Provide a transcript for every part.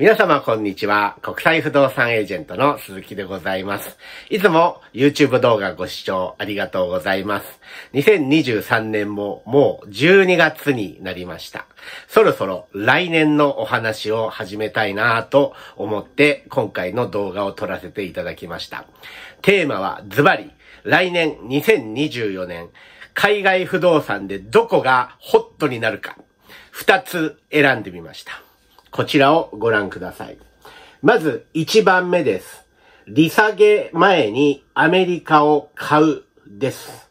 皆様こんにちは。国際不動産エージェントの鈴木でございます。いつも YouTube 動画ご視聴ありがとうございます。2023年ももう12月になりました。そろそろ来年のお話を始めたいなぁと思って今回の動画を撮らせていただきました。テーマはズバリ、来年2024年、海外不動産でどこがホットになるか、2つ選んでみました。こちらをご覧ください。まず1番目です。利下げ前にアメリカを買うです。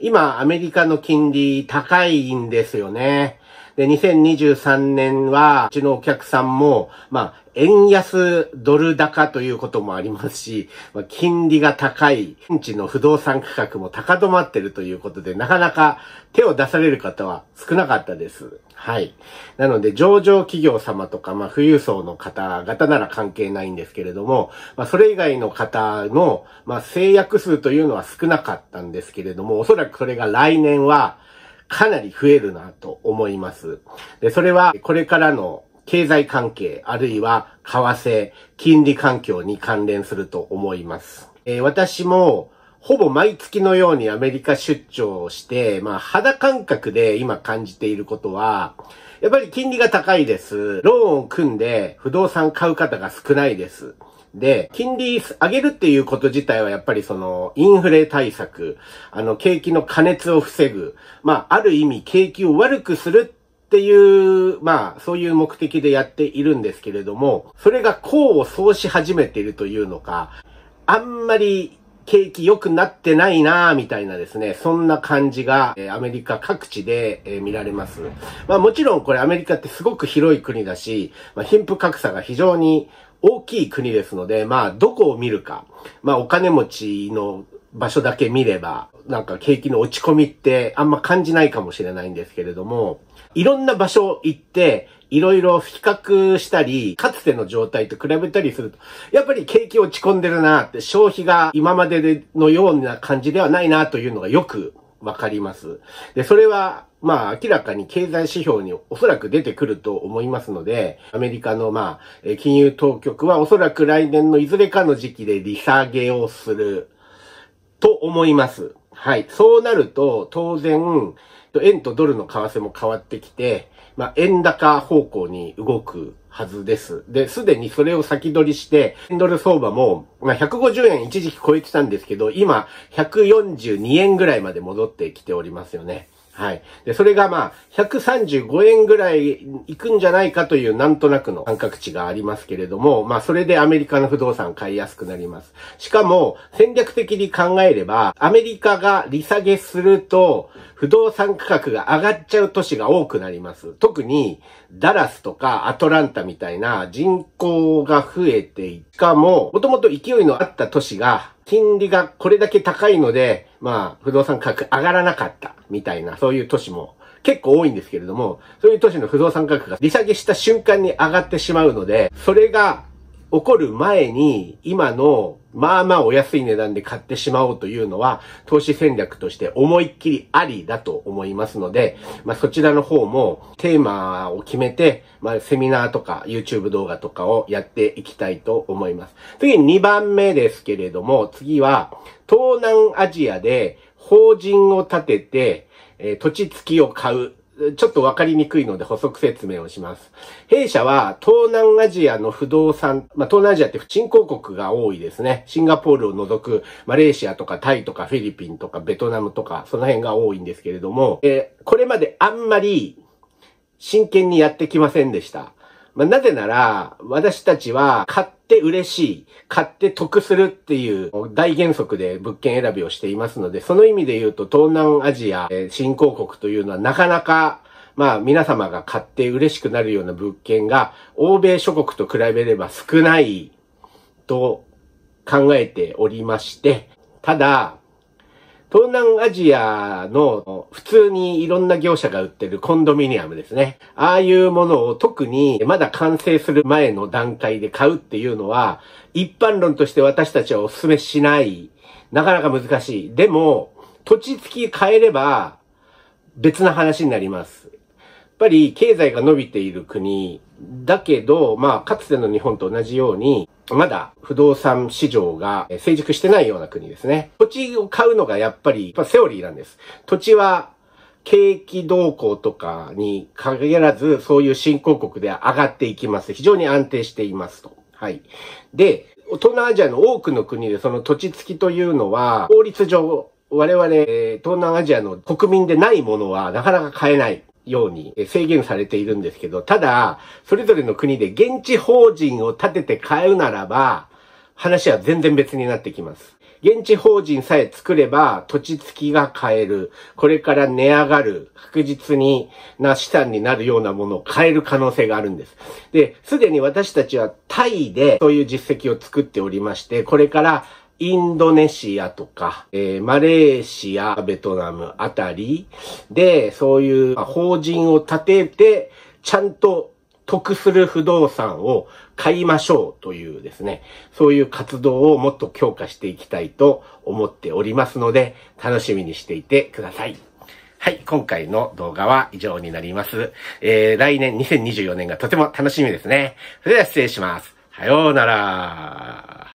今、アメリカの金利高いんですよね。で、2023年は、うちのお客さんも、まあ、円安ドル高ということもありますし、まあ、金利が高い、現地の不動産価格も高止まってるということで、なかなか手を出される方は少なかったです。はい。なので、上場企業様とか、まあ、富裕層の方々なら関係ないんですけれども、まあ、それ以外の方の、まあ、制約数というのは少なかったんですけれども、おそらくそれが来年は、かなり増えるなと思います。で、それはこれからの経済関係、あるいは為替、金利環境に関連すると思います。えー、私も、ほぼ毎月のようにアメリカ出張をして、まあ肌感覚で今感じていることは、やっぱり金利が高いです。ローンを組んで不動産買う方が少ないです。で、金利上げるっていうこと自体はやっぱりそのインフレ対策、あの景気の加熱を防ぐ、まあある意味景気を悪くするっていう、まあ、そういう目的でやっているんですけれども、それが功を奏し始めているというのか、あんまり景気良くなってないなぁ、みたいなですね、そんな感じが、えアメリカ各地で、え見られます。まあもちろんこれアメリカってすごく広い国だし、まあ、貧富格差が非常に大きい国ですので、まあどこを見るか、まあお金持ちの場所だけ見れば、なんか景気の落ち込みってあんま感じないかもしれないんですけれども、いろんな場所行って、いろいろ比較したり、かつての状態と比べたりすると、やっぱり景気落ち込んでるなって、消費が今までのような感じではないなというのがよくわかります。で、それは、まあ明らかに経済指標におそらく出てくると思いますので、アメリカのまあ、金融当局はおそらく来年のいずれかの時期で利下げをすると思います。はい。そうなると、当然、円とドルの為替も変わってきて、まあ、円高方向に動くはずです。で、すでにそれを先取りして、円ドル相場も、まあ、150円一時期超えてたんですけど、今、142円ぐらいまで戻ってきておりますよね。はい。で、それがまあ、135円ぐらい行くんじゃないかというなんとなくの感覚値がありますけれども、まあ、それでアメリカの不動産買いやすくなります。しかも、戦略的に考えれば、アメリカが利下げすると、不動産価格が上がっちゃう都市が多くなります。特に、ダラスとかアトランタみたいな人口が増えていかも、もともと勢いのあった都市が、金利がこれだけ高いので、まあ、不動産価格上がらなかった、みたいな、そういう都市も結構多いんですけれども、そういう都市の不動産価格が利下げした瞬間に上がってしまうので、それが起こる前に、今の、まあまあお安い値段で買ってしまおうというのは、投資戦略として思いっきりありだと思いますので、まあそちらの方もテーマを決めて、まあセミナーとか YouTube 動画とかをやっていきたいと思います。次2番目ですけれども、次は、東南アジアで法人を立てて、え土地付きを買うちょっとわかりにくいので補足説明をします。弊社は東南アジアの不動産、まあ、東南アジアって沈広国が多いですね。シンガポールを除くマレーシアとかタイとかフィリピンとかベトナムとかその辺が多いんですけれども、えー、これまであんまり真剣にやってきませんでした。まあ、なぜなら私たちは買っって嬉しい、買って得するっていう大原則で物件選びをしていますので、その意味で言うと東南アジア、え新興国というのはなかなかまあ皆様が買って嬉しくなるような物件が欧米諸国と比べれば少ないと考えておりまして、ただ、東南アジアの普通にいろんな業者が売ってるコンドミニアムですね。ああいうものを特にまだ完成する前の段階で買うっていうのは、一般論として私たちはお勧めしない。なかなか難しい。でも、土地付き変えれば別な話になります。やっぱり経済が伸びている国だけど、まあかつての日本と同じようにまだ不動産市場が成熟してないような国ですね。土地を買うのがやっぱり、まあ、セオリーなんです。土地は景気動向とかに限らず、そういう新興国で上がっていきます。非常に安定していますと。はい。で、東南アジアの多くの国でその土地付きというのは、法律上、我々、東南アジアの国民でないものはなかなか買えない。ように制限されているんですけど、ただ、それぞれの国で現地法人を立てて買うならば、話は全然別になってきます。現地法人さえ作れば土地付きが買える。これから値上がる。確実にな資産になるようなものを買える可能性があるんです。で、すでに私たちはタイでそういう実績を作っておりまして、これからインドネシアとか、えー、マレーシア、ベトナムあたりで、そういう法人を立てて、ちゃんと得する不動産を買いましょうというですね、そういう活動をもっと強化していきたいと思っておりますので、楽しみにしていてください。はい、今回の動画は以上になります。えー、来年2024年がとても楽しみですね。それでは失礼します。さようなら。